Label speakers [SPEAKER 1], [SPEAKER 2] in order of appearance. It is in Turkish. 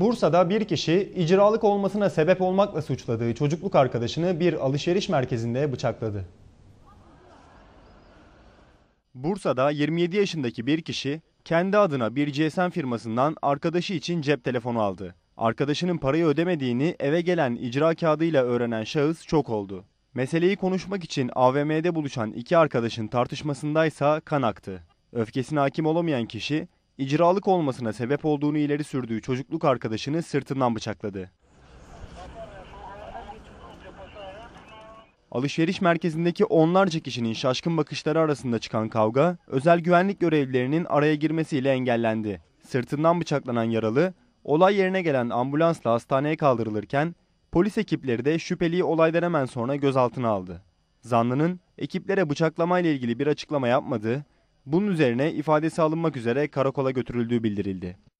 [SPEAKER 1] Bursa'da bir kişi icralık olmasına sebep olmakla suçladığı çocukluk arkadaşını bir alışveriş merkezinde bıçakladı. Bursa'da 27 yaşındaki bir kişi kendi adına bir GSM firmasından arkadaşı için cep telefonu aldı. Arkadaşının parayı ödemediğini eve gelen icra kağıdıyla öğrenen şahıs çok oldu. Meseleyi konuşmak için AVM'de buluşan iki arkadaşın tartışmasındaysa kan aktı. Öfkesine hakim olamayan kişi icralık olmasına sebep olduğunu ileri sürdüğü çocukluk arkadaşını sırtından bıçakladı. Alışveriş merkezindeki onlarca kişinin şaşkın bakışları arasında çıkan kavga, özel güvenlik görevlilerinin araya girmesiyle engellendi. Sırtından bıçaklanan yaralı, olay yerine gelen ambulansla hastaneye kaldırılırken, polis ekipleri de şüpheliyi olaydan hemen sonra gözaltına aldı. Zanlının ekiplere bıçaklamayla ilgili bir açıklama yapmadığı, bunun üzerine ifadesi alınmak üzere karakola götürüldüğü bildirildi.